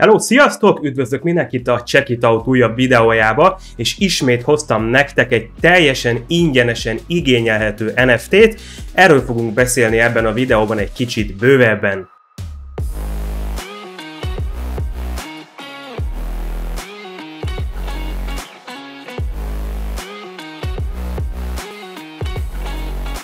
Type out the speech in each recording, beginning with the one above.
Hello, sziasztok! Üdvözlök mindenkit a Check It Out újabb videójába, és ismét hoztam nektek egy teljesen ingyenesen igényelhető NFT-t. Erről fogunk beszélni ebben a videóban egy kicsit bővebben.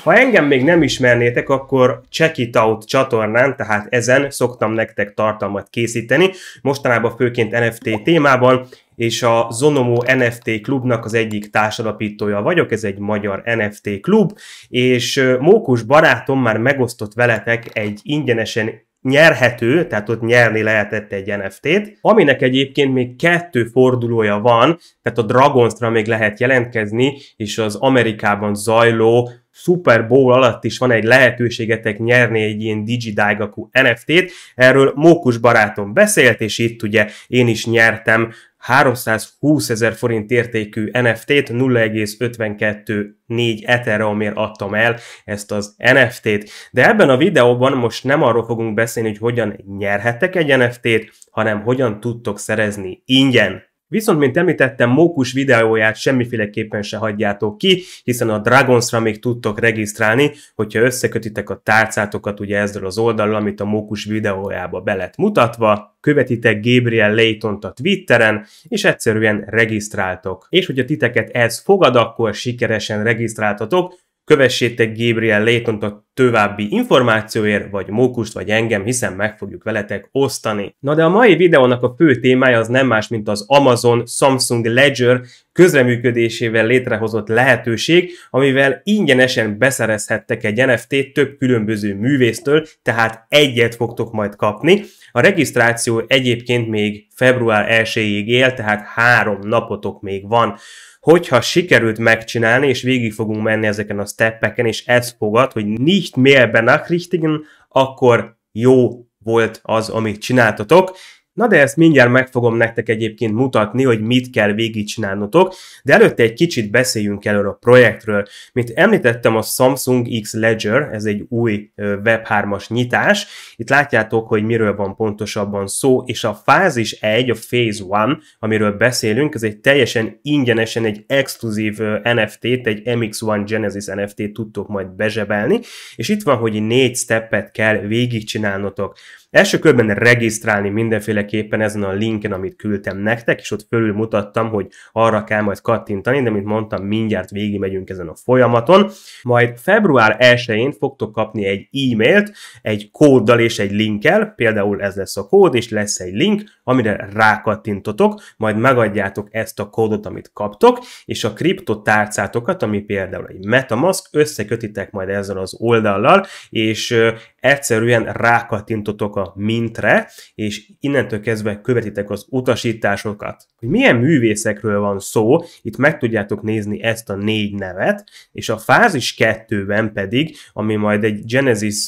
Ha engem még nem ismernétek, akkor Check It Out csatornán, tehát ezen szoktam nektek tartalmat készíteni, mostanában főként NFT témában, és a Zonomo NFT klubnak az egyik társadalapítója vagyok, ez egy magyar NFT klub, és Mókus barátom már megosztott veletek egy ingyenesen nyerhető, tehát ott nyerni lehetett egy NFT-t, aminek egyébként még kettő fordulója van, tehát a Dragonstra még lehet jelentkezni, és az Amerikában zajló Super Bowl alatt is van egy lehetőségetek nyerni egy ilyen DigiDaigaku NFT-t, erről Mókus barátom beszélt, és itt ugye én is nyertem 320 ezer forint értékű NFT-t, 0,524 Ethereumért adtam el ezt az NFT-t. De ebben a videóban most nem arról fogunk beszélni, hogy hogyan nyerhettek egy NFT-t, hanem hogyan tudtok szerezni ingyen Viszont, mint említettem, Mókus videóját semmiféleképpen se hagyjátok ki, hiszen a Dragonsra még tudtok regisztrálni, hogyha összekötitek a tárcátokat ugye ezzel az oldalról, amit a Mókus videójába be lett mutatva, követitek Gabriel layton a Twitteren, és egyszerűen regisztráltok. És hogyha titeket ez fogad, akkor sikeresen regisztráltatok, Kövessétek Gabriel layton a további információért, vagy Mókust, vagy engem, hiszen meg fogjuk veletek osztani. Na de a mai videónak a fő témája az nem más, mint az Amazon Samsung Ledger közreműködésével létrehozott lehetőség, amivel ingyenesen beszerezhettek egy NFT-t több különböző művésztől, tehát egyet fogtok majd kapni. A regisztráció egyébként még február 1-ig él, tehát három napotok még van hogyha sikerült megcsinálni, és végig fogunk menni ezeken a steppeken, és ez fogad, hogy nicht mehr benachrichtigen, akkor jó volt az, amit csináltatok. Na de ezt mindjárt meg fogom nektek egyébként mutatni, hogy mit kell végigcsinálnotok, de előtte egy kicsit beszéljünk erről a projektről. Mint említettem, a Samsung X Ledger, ez egy új Web3-as nyitás. Itt látjátok, hogy miről van pontosabban szó, és a fázis 1, a Phase 1, amiről beszélünk, ez egy teljesen ingyenesen egy exkluzív NFT-t, egy MX1 Genesis NFT-t tudtok majd bezsebelni, és itt van, hogy négy steppet kell végigcsinálnotok. Első körben regisztrálni mindenféle mindenképpen ezen a linken, amit küldtem nektek, és ott fölül mutattam, hogy arra kell majd kattintani, de mint mondtam, mindjárt végigmegyünk ezen a folyamaton. Majd február 1-én fogtok kapni egy e-mailt, egy kóddal és egy linkkel, például ez lesz a kód, és lesz egy link, amire rákattintotok, majd megadjátok ezt a kódot, amit kaptok, és a kriptotárcátokat, ami például egy Metamask, összekötitek majd ezzel az oldallal, és egyszerűen rákattintotok a mintre, és innentől kezdve követitek az utasításokat. Hogy milyen művészekről van szó, itt meg tudjátok nézni ezt a négy nevet, és a fázis kettőben pedig, ami majd egy Genesis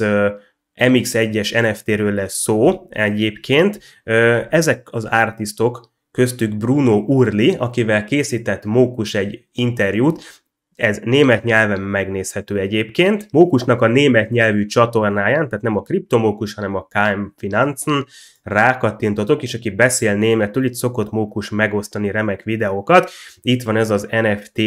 MX1-es NFT-ről lesz szó egyébként, ezek az artistok köztük Bruno Urli, akivel készített Mókus egy interjút, ez német nyelven megnézhető egyébként. Mókusnak a német nyelvű csatornáján, tehát nem a Kriptomókus, hanem a KM Finanzen rákattintotok, és aki beszél németül, itt szokott Mókus megosztani remek videókat. Itt van ez az NFT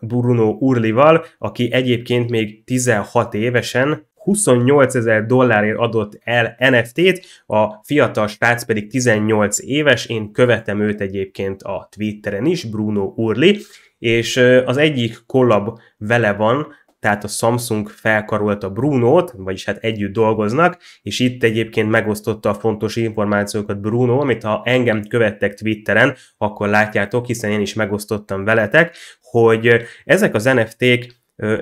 Bruno Urlival, aki egyébként még 16 évesen 28 ezer dollárért adott el NFT-t, a fiatal srác pedig 18 éves, én követem őt egyébként a Twitteren is, Bruno Urli, és az egyik kollab vele van, tehát a Samsung felkarolt a Bruno-t, vagyis hát együtt dolgoznak, és itt egyébként megosztotta a fontos információkat Bruno, amit ha engem követtek Twitteren, akkor látjátok, hiszen én is megosztottam veletek, hogy ezek az NFT-k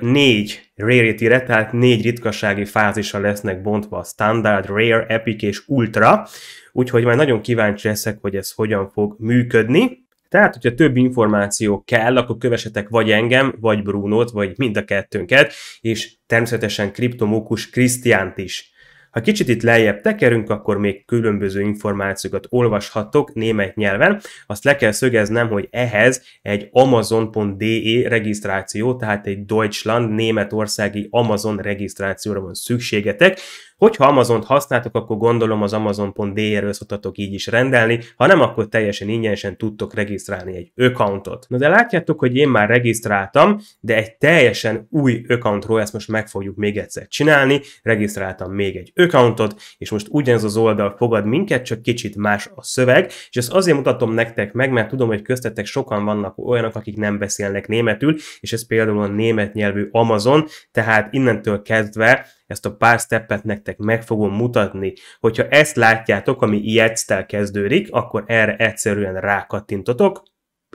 négy rarity-re, tehát négy ritkasági fázisra lesznek bontva a standard, rare, epic és ultra, úgyhogy már nagyon kíváncsi leszek, hogy ez hogyan fog működni. Tehát, hogyha több információ kell, akkor kövessetek vagy engem, vagy Brunót, vagy mind a kettőnket, és természetesen kriptomókus Krisztiánt is. Ha kicsit itt lejjebb tekerünk, akkor még különböző információkat olvashatok német nyelven. Azt le kell szögeznem, hogy ehhez egy amazon.de regisztráció, tehát egy Deutschland németországi Amazon regisztrációra van szükségetek, Hogyha Amazon-t használtok, akkor gondolom az amazon.de-ről szoktatok így is rendelni, ha nem, akkor teljesen ingyenesen tudtok regisztrálni egy accountot. Na de látjátok, hogy én már regisztráltam, de egy teljesen új accountról ezt most meg fogjuk még egyszer csinálni, regisztráltam még egy accountot, és most ugyanez az oldal fogad minket, csak kicsit más a szöveg, és ezt azért mutatom nektek meg, mert tudom, hogy köztetek sokan vannak olyanok, akik nem beszélnek németül, és ez például a német nyelvű Amazon, tehát innentől kezdve ezt a pár steppet nektek meg fogom mutatni. Hogyha ezt látjátok, ami ilyetsztel kezdődik, akkor erre egyszerűen rákattintotok,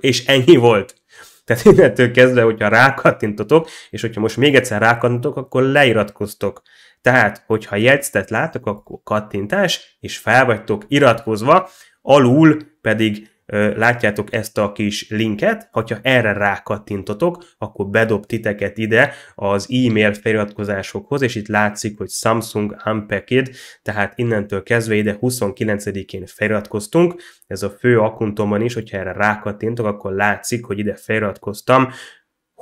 és ennyi volt. Tehát innentől kezdve, hogyha rákattintotok, és hogyha most még egyszer rákattintotok, akkor leiratkoztok. Tehát, hogyha jegyztet látok, akkor kattintás, és fel vagytok iratkozva, alul pedig látjátok ezt a kis linket, hogyha erre rákattintotok, akkor bedob titeket ide az e-mail feliratkozásokhoz, és itt látszik, hogy Samsung Unpacked, tehát innentől kezdve ide 29-én feliratkoztunk, ez a fő akuntomban is, hogyha erre rákattintok, akkor látszik, hogy ide feliratkoztam,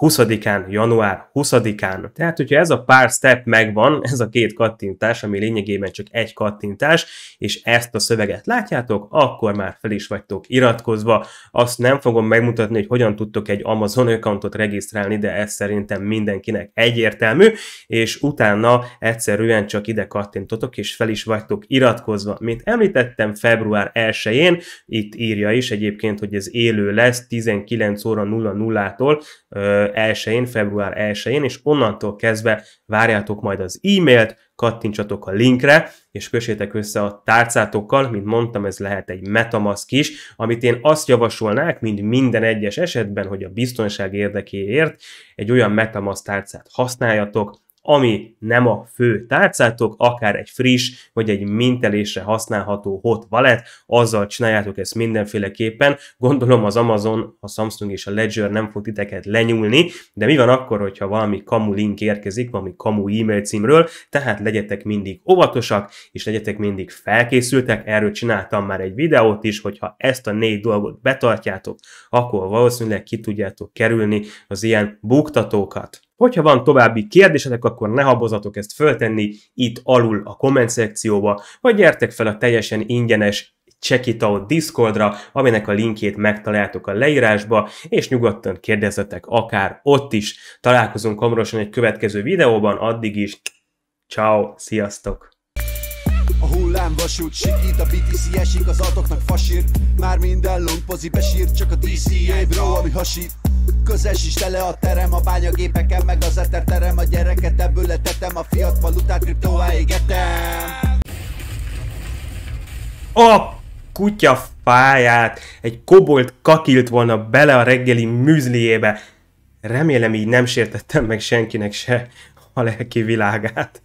20-án, január 20-án. Tehát, hogyha ez a pár step megvan, ez a két kattintás, ami lényegében csak egy kattintás, és ezt a szöveget látjátok, akkor már fel is vagytok iratkozva. Azt nem fogom megmutatni, hogy hogyan tudtok egy Amazon accountot regisztrálni, de ez szerintem mindenkinek egyértelmű, és utána egyszerűen csak ide kattintotok, és fel is vagytok iratkozva. Mint említettem, február 1-én, itt írja is egyébként, hogy ez élő lesz 19 óra 00-tól 1-én, február 1-én, és onnantól kezdve várjátok majd az e-mailt, kattintsatok a linkre, és kössétek össze a tárcátokkal, mint mondtam, ez lehet egy metamask is, amit én azt javasolnák, mint minden egyes esetben, hogy a biztonság érdekéért egy olyan metamask tárcát használjatok, ami nem a fő tárcátok, akár egy friss vagy egy mintelésre használható hot wallet, azzal csináljátok ezt mindenféleképpen. Gondolom az Amazon, a Samsung és a Ledger nem fog titeket lenyúlni, de mi van akkor, hogyha valami kamu link érkezik, valami kamu e-mail címről, tehát legyetek mindig óvatosak, és legyetek mindig felkészültek, erről csináltam már egy videót is, hogyha ezt a négy dolgot betartjátok, akkor valószínűleg ki tudjátok kerülni az ilyen buktatókat. Hogyha van további kérdésetek, akkor ne habozatok ezt föltenni itt alul a komment szekcióba, vagy gyertek fel a teljesen ingyenes Check It Out Discordra, aminek a linkjét megtaláltok a leírásba, és nyugodtan kérdezzetek akár ott is. Találkozunk hamarosan egy következő videóban, addig is ciao, sziasztok! A hullám vasút sikít, a BTC esik, az altoknak fasír Már minden long pozi besír, csak a DCA bro, ami hasít Közes is tele a terem, a bányagépeken meg az eterterem A gyereket ebből letetem, a fiat valutát kriptóvá égetem A kutya fáját egy kobolt kakilt volna bele a reggeli műzliébe. Remélem így nem sértettem meg senkinek se a lelki világát.